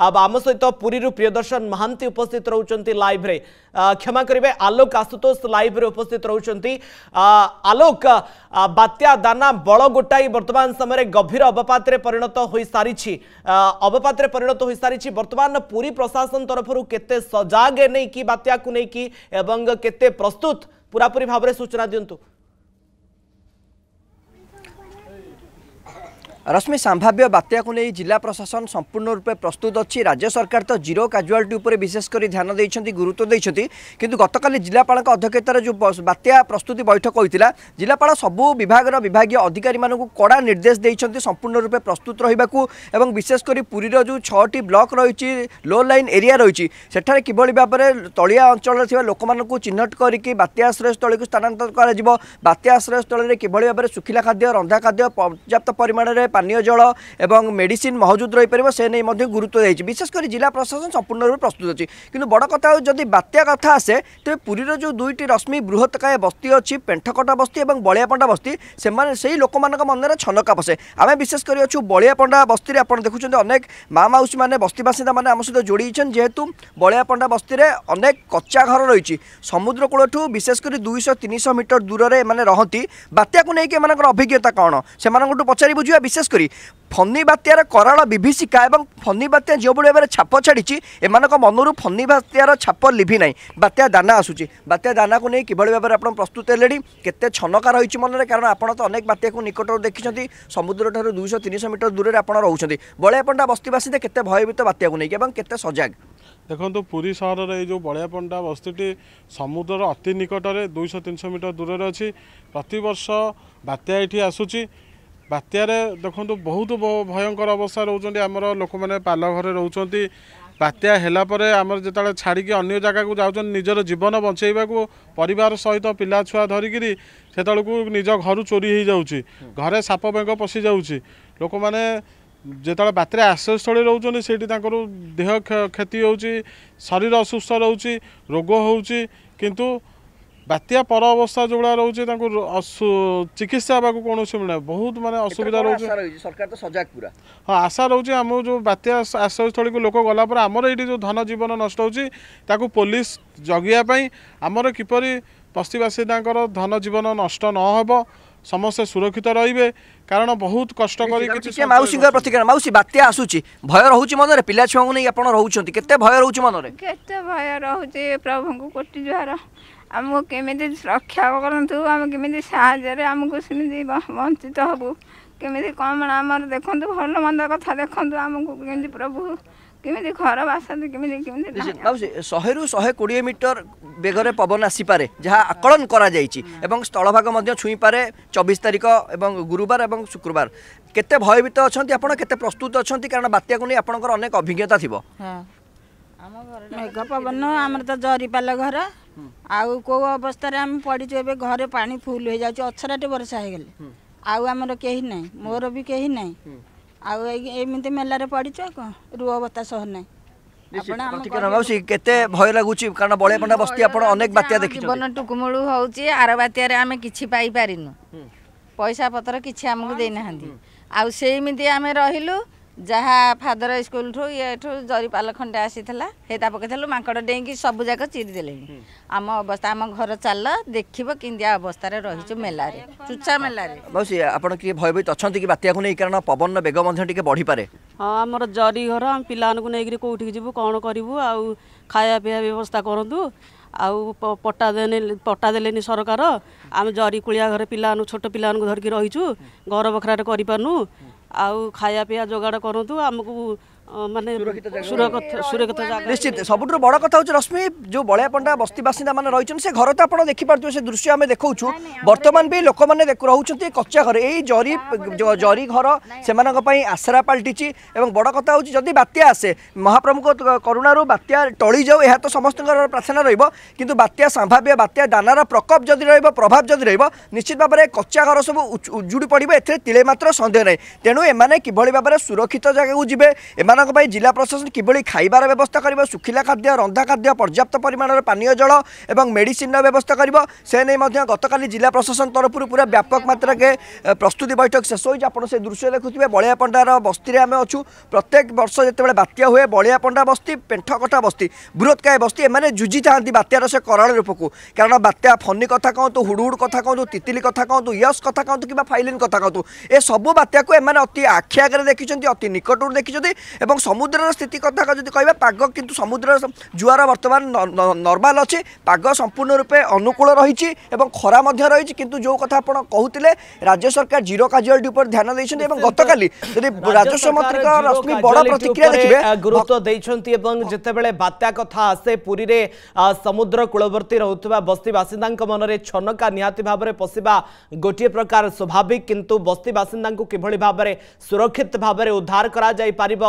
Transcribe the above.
आम सहित तो पूरी प्रियदर्शन महांती उपस्थित रोचान लाइव्रे क्षमा करेंगे आलोक आशुतोष लाइव उपस्थित रोचान आलोक बात्या दाना बल गोटाई बर्तमान समय गभीर अवपात परिणत हो सारी अवपात परिणत हो सारी बर्तमान पूरी प्रशासन तरफ केते सजागे नहीं कि बात्या को लेकिन केस्तुत पूरापूरी भाव सूचना दिंतु ରଶ୍ମି ସମ୍ଭାବ୍ୟ ବାତ୍ୟାକୁ ନେଇ ଜିଲ୍ଲା ପ୍ରଶାସନ ସମ୍ପୂର୍ଣ୍ଣ ରୂପେ ପ୍ରସ୍ତୁତ ଅଛି ରାଜ୍ୟ ସରକାର ତ ଜିରୋ କାଜୁଆଲିଟି ଉପରେ ବିଶେଷ କରି ଧ୍ୟାନ ଦେଇଛନ୍ତି ଗୁରୁତ୍ୱ ଦେଇଛନ୍ତି କିନ୍ତୁ ଗତକାଲି ଜିଲ୍ଲାପାଳଙ୍କ ଅଧ୍ୟକ୍ଷତାରେ ଯେଉଁ ବାତ୍ୟା ପ୍ରସ୍ତୁତି ବୈଠକ ହୋଇଥିଲା ଜିଲ୍ଲାପାଳ ସବୁ ବିଭାଗର ବିଭାଗୀୟ ଅଧିକାରୀମାନଙ୍କୁ କଡ଼ା ନିର୍ଦ୍ଦେଶ ଦେଇଛନ୍ତି ସମ୍ପୂର୍ଣ୍ଣ ରୂପେ ପ୍ରସ୍ତୁତ ରହିବାକୁ ଏବଂ ବିଶେଷ କରି ପୁରୀର ଯେଉଁ ଛଅଟି ବ୍ଲକ୍ ରହିଛି ଲୋ ଲାଇନ୍ ଏରିଆ ରହିଛି ସେଠାରେ କିଭଳି ଭାବରେ ତଳିଆ ଅଞ୍ଚଳରେ ଥିବା ଲୋକମାନଙ୍କୁ ଚିହ୍ନଟ କରିକି ବାତ୍ୟା ଆଶ୍ରୟସ୍ଥଳୀକୁ ସ୍ଥାନାନ୍ତର କରାଯିବ ବାତ୍ୟା ଆଶ୍ରୟସ୍ଥଳୀରେ କିଭଳି ଭାବରେ ଶୁଖିଲା ଖାଦ୍ୟ ରନ୍ଧା ଖାଦ୍ୟ ପର୍ଯ୍ୟାପ୍ତ ପରିମାଣରେ পানীয় জল এবং মেডিসিন মহজুদ রইপার সে নিয়ে গুরুত্ব দিয়েছে বিশেষ করে জেলা প্রশাসন সম্পূর্ণ রূপে প্রস্তুত অছি কিন্তু বড় কথা যদি বাত্যা কথা আসে তবে পুরীর যে দুইটি রশ্মি বৃহৎকায় বস্তি অছি পেঠকটা বস্তি এবং বলিয়াপণ্ডা বস্তি সে সেই লোক মনে ছনকা পশে আমি বিশেষ করে অছু বলিয়াপণ্ডা বস্তি আপনার দেখুছেন অনেক মা মাউসী মানে বস্তি বাসিন্দা মানে আমার সহ যোড়িছেন যেহেতু বলিয়াপণ্ডা বস্তি অনেক কচ্চা ঘর রয়েছে সমুদ্রকূলঠু বিশেষ করে দুইশ তিনশ মিটর দূরের এমানে রহতি বাত্যাকে নিয়ে এমানর অভিজ্ঞতা কণ সে পচারি বুঝবা বিশেষ বিশেষ করে ফନି ବାତ୍ୟାର କରାଳ ବିଭୀଷିକା ଏବଂ ଫନି ବାତ୍ୟା ଯେଉଁଭଳି ଭାବରେ ଛାପ ଛାଡ଼ିଛି ଏମାନଙ୍କ ମନରୁ ଫନି ବାତ୍ୟାର ଛାପ ଲିଭି ନାହିଁ ବାତ୍ୟା ଦାନା ଆସୁଛି ବାତ୍ୟା ଦାନାକୁ ନେଇ କିଭଳି ଭାବରେ ଆପଣ ପ୍ରସ୍ତୁତ ହେଲେଣି କେତେ ଛନକା ରହିଛି ମନରେ କାରଣ ଆପଣ ତ ଅନେକ ବାତ୍ୟାକୁ ନିକଟରୁ ଦେଖିଛନ୍ତି ସମୁଦ୍ରଠାରୁ ଦୁଇଶହ ତିନିଶହ ମିଟର ଦୂରରେ ଆପଣ ରହୁଛନ୍ତି ବଳିଆପଣ୍ଡା ବସ୍ତିବାସୀରେ କେତେ ଭୟଭୀତ ବାତ୍ୟାକୁ ନେଇକି ଏବଂ କେତେ ସଜାଗ ଦେଖନ୍ତୁ ପୁରୀ ସହରର ଏଇ ଯେଉଁ ବଳିଆପଣ୍ଡା ବସ୍ତିଟି ସମୁଦ୍ରର ଅତି ନିକଟରେ ଦୁଇଶହ ତିନିଶହ ମିଟର ଦୂରରେ ଅଛି ପ୍ରତିବର୍ଷ ବାତ୍ୟା ଏଠି ଆସୁଛି ବାତ୍ୟାରେ ଦେଖନ୍ତୁ ବହୁତ ଭୟଙ୍କର ଅବସ୍ଥା ରହୁଛନ୍ତି ଆମର ଲୋକମାନେ ପାଲ ଘରେ ରହୁଛନ୍ତି ବାତ୍ୟା ହେଲା ପରେ ଆମର ଯେତେବେଳେ ଛାଡ଼ିକି ଅନ୍ୟ ଜାଗାକୁ ଯାଉଛନ୍ତି ନିଜର ଜୀବନ ବଞ୍ଚାଇବାକୁ ପରିବାର ସହିତ ପିଲାଛୁଆ ଧରିକିରି ସେତେବେଳକୁ ନିଜ ଘରୁ ଚୋରି ହୋଇଯାଉଛି ଘରେ ସାପ ବେଙ୍ଗ ପଶିଯାଉଛି ଲୋକମାନେ ଯେତେବେଳେ ବାତ୍ୟା ଆଶ୍ରୟସ୍ଥଳୀ ରହୁଛନ୍ତି ସେଇଠି ତାଙ୍କର ଦେହ କ୍ଷତି ହେଉଛି ଶରୀର ଅସୁସ୍ଥ ରହୁଛି ରୋଗ ହେଉଛି କିନ୍ତୁ ବାତ୍ୟା ପର ଅବସ୍ଥା ଯେଉଁଭଳିଆ ରହୁଛି ତାଙ୍କୁ ଚିକିତ୍ସା ହେବାକୁ କୌଣସି ମିଳୁନି ବହୁତ ମାନେ ଅସୁବିଧା ରହୁଛି ସରକାର ତ ସଜାଗ ପୁରା ହଁ ଆଶା ରହୁଛି ଆମର ଯେଉଁ ବାତ୍ୟା ଆଶ୍ରୟସ୍ଥଳୀକୁ ଲୋକ ଗଲା ପରେ ଆମର ଏଇଠି ଯେଉଁ ଧନ ଜୀବନ ନଷ୍ଟ ହେଉଛି ତାକୁ ପୋଲିସ ଜଗିବା ପାଇଁ ଆମର କିପରି ବସ୍ତିବାସୀ ତାଙ୍କର ଧନ ଜୀବନ ନଷ୍ଟ ନହେବ ସମସ୍ତେ ସୁରକ୍ଷିତ ରହିବେ କାରଣ ବହୁତ କଷ୍ଟ କରିକି କିଛି ମାଉସୀଙ୍କର ପ୍ରତିକ୍ରିୟା ମାଉସୀ ବାତ୍ୟା ଆସୁଛି ଭୟ ରହୁଛି ମନରେ ପିଲା ଛୁଆଙ୍କୁ ନେଇ ଆପଣ ରହୁଛନ୍ତି କେତେ ଭୟ ରହୁଛି ମନରେ କେତେ ଭୟ ରହୁଛି ପ୍ରଭୁଙ୍କୁ କୋଟି ଜୁହାର ଆମକୁ କେମିତି ରକ୍ଷା କରନ୍ତୁ ଆମେ କେମିତି ସାହାଯ୍ୟରେ ଆମକୁ ସେମିତି ବଞ୍ଚିତ ହେବୁ କେମିତି କ'ଣ ଆମର ଦେଖନ୍ତୁ ଭଲ ମନ୍ଦ କଥା ଦେଖନ୍ତୁ ଆମକୁ କେମିତି ପ୍ରଭୁ କେମିତି ଘର ବାସନ୍ତି କେମିତି କେମିତି ଶହେରୁ ଶହେ କୋଡ଼ିଏ ମିଟର ବେଗରେ ପବନ ଆସିପାରେ ଯାହା ଆକଳନ କରାଯାଇଛି ଏବଂ ସ୍ଥଳଭାଗ ମଧ୍ୟ ଛୁଇଁପାରେ ଚବିଶ ତାରିଖ ଏବଂ ଗୁରୁବାର ଏବଂ ଶୁକ୍ରବାର କେତେ ଭୟଭୀତ ଅଛନ୍ତି ଆପଣ କେତେ ପ୍ରସ୍ତୁତ ଅଛନ୍ତି କାରଣ ବାତ୍ୟାକୁ ନେଇ ଆପଣଙ୍କର ଅନେକ ଅଭିଜ୍ଞତା ଥିବ ମେଘ ପବନ ଆମର ତ ଜରିପାଲ ଘର ଆଉ କେଉଁ ଅବସ୍ଥାରେ ଆମେ ପଡ଼ିଛୁ ଏବେ ଘରେ ପାଣି ଫୁଲ୍ ହେଇଯାଉଛି ଅଛରାଟେ ବର୍ଷା ହେଇଗଲେ ଆଉ ଆମର କେହି ନାହିଁ ମୋର ବି କେହି ନାହିଁ ଆଉ ଏମିତି ମେଲାରେ ପଡ଼ିଛ ଆଉ କ'ଣ ରୁହ ବତା ସହ ନାହିଁ ମାଉସୀ କେତେ ଭୟ ଲାଗୁଛି କାରଣ ବଳିଆପଣ୍ଡା ବସ୍ତି ଆପଣ ଅନେକ ବାତ୍ୟା ଦେଖି ଜୀବନ ଟୁକୁମୁଳୁ ହେଉଛି ଆର ବାତ୍ୟାରେ ଆମେ କିଛି ପାଇପାରିନୁ ପଇସା ପତ୍ର କିଛି ଆମକୁ ଦେଇନାହାନ୍ତି ଆଉ ସେଇମିତି ଆମେ ରହିଲୁ ଯାହା ଫାଦର ସ୍କୁଲଠୁ ଇଏଠୁ ଜରିପାଲ ଖଣ୍ଡେ ଆସିଥିଲା ତା ପକେଇଥିଲୁ ମାଙ୍କଡ଼ ଡେଇଁକି ସବୁଯାକ ଚିରିଦେଲେଣି ଆମ ଅବସ୍ଥା ଆମ ଘର ଚାଲ ଦେଖିବ କେମିତିଆ ଅବସ୍ଥାରେ ରହିଛୁ ମେଲାରେ ଚୁଚା ମେଲାରେ ମାଉସୀ ଆପଣ କିଏ ଭୟଭୀତ ଅଛନ୍ତି କି ବାତ୍ୟାକୁ ନେଇ କାରଣ ପବନର ବେଗ ମଧ୍ୟ ଟିକେ ବଢ଼ିପାରେ ହଁ ଆମର ଜରି ଘର ଆମେ ପିଲାମାନଙ୍କୁ ନେଇକିରି କେଉଁଠିକି ଯିବୁ କ'ଣ କରିବୁ ଆଉ ଖାଇବା ପିଇବା ବ୍ୟବସ୍ଥା କରନ୍ତୁ ଆଉ ପଟା ଦେନି ପଟା ଦେଲେନି ସରକାର ଆମେ ଜରି କୁଳିଆ ଘରେ ପିଲାମାନଙ୍କୁ ଛୋଟ ପିଲାମାନଙ୍କୁ ଧରିକି ରହିଛୁ ଘର ବଖରାରେ କରିପାରୁନୁ ଆଉ ଖାଇବା ପିଇବା ଯୋଗାଡ଼ କରନ୍ତୁ ଆମକୁ মানে সুরক্ষিত জায়গা নিশ্চিত সবুঠু বড় কথা হচ্ছে রশ্মি যে বলিয়া পণ্ডা বস্তি বাসিন্দা মানে রয়েছেন সে ঘর তো আপনার দেখিপারে সে দৃশ্য আমি দেখছু বর্তমান বি লোক মানে রয়েছেন কচ্চা ঘর এই জরি জরি ঘর সে আশ্রা পাল্টিছি এবং বড় কথা হচ্ছে যদি বাত্যা আসে মহাপ্রভুঙ্ করুণার বাত্যা টলি যাও এ তো সমস্ত প্রার্থনা রহব কিন্তু বাত্যা সম্ভাব্য বাত্যা দানার প্রকোপ যদি রহব প্রভাব যদি রহব নিশ্চিত ভাবে কচ্চা ঘর সব উজুড়ি পড়বে এতে তিলে মাত্র সন্দেহ নাই তেণু এমানে কিভাবে ভাবে সুরক্ষিত জায়গাকে যাবে এমানে ସେମାନଙ୍କ ଜିଲ୍ଲା ପ୍ରଶାସନ କିଭଳି ଖାଇବାର ବ୍ୟବସ୍ଥା କରିବ ଶୁଖିଲା ଖାଦ୍ୟ ରନ୍ଧା ଖାଦ୍ୟ ପର୍ଯ୍ୟାପ୍ତ ପରିମାଣର ପାନୀୟ ଜଳ ଏବଂ ମେଡ଼ିସିନର ବ୍ୟବସ୍ଥା କରିବ ସେ ନେଇ ମଧ୍ୟ ଗତକାଲି ଜିଲ୍ଲା ପ୍ରଶାସନ ତରଫରୁ ପୁରା ବ୍ୟାପକ ମାତ୍ରାରେ ପ୍ରସ୍ତୁତି ବୈଠକ ଶେଷ ହୋଇଛି ଆପଣ ସେ ଦୃଶ୍ୟ ଦେଖୁଥିବେ ବଳିଆ ପଣ୍ଡାର ବସ୍ତିରେ ଆମେ ଅଛୁ ପ୍ରତ୍ୟେକ ବର୍ଷ ଯେତେବେଳେ ବାତ୍ୟା ହୁଏ ବଳିଆ ପଣ୍ଡା ବସ୍ତି ପେଣ୍ଠକଟା ବସ୍ତି ବୃହତ୍କାୟ ବସ୍ତି ଏମାନେ ଯୁଝିଥାନ୍ତି ବାତ୍ୟାର ସେ କରାଳ ରୂପକୁ କାରଣ ବାତ୍ୟା ଫନି କଥା କୁହନ୍ତୁ ହୁଡ଼ୁହୁଡ଼ କଥା କୁହନ୍ତୁ ତିତିଲି କଥା କୁହନ୍ତୁ ୟସ୍ କଥା କୁହନ୍ତୁ କିମ୍ବା ଫାଇଲିନ୍ କଥା କୁହନ୍ତୁ ଏସବୁ ବାତ୍ୟାକୁ ଏମାନେ ଅତି ଆଖି ଆଗରେ ଦେଖିଛନ୍ତି ଅତି ନିକଟରୁ ଦେଖିଛନ୍ତି এবং সমুদ্রের স্থিতি কথা যদি কহা পাগ কিন্তু সমুদ্র জুয়ার বর্তমান নর্মাল অছে পাগ সম্পূর্ণ রূপে অনুকূল রয়েছে এবং খরা মধ্যে রয়েছে কিন্তু যে কথা আপনার কুলে রাজ্য সরকার জিরো কাজুয়ালিটি উপরে ধ্যান দিয়েছেন এবং গতকাল যদি রাজস্ব মন্ত্রী রশ্মি বড় প্রতিক্রিয়া দেখবে গুরুত্ব দিয়েছেন এবং যেতবে বাত্যা কথা আসে পুরী সমুদ্র কূলবর্তী রহুবা বস্তি বাসিন্দা মনে ছনকা নিহতি ভাবে পশিবা গোটিয়ে প্রকার স্বাভাবিক কিন্তু বস্তি বাসিন্দা কিভাবে ভাবে সুরক্ষিত ভাবে উদ্ধার করা যাই পারিবা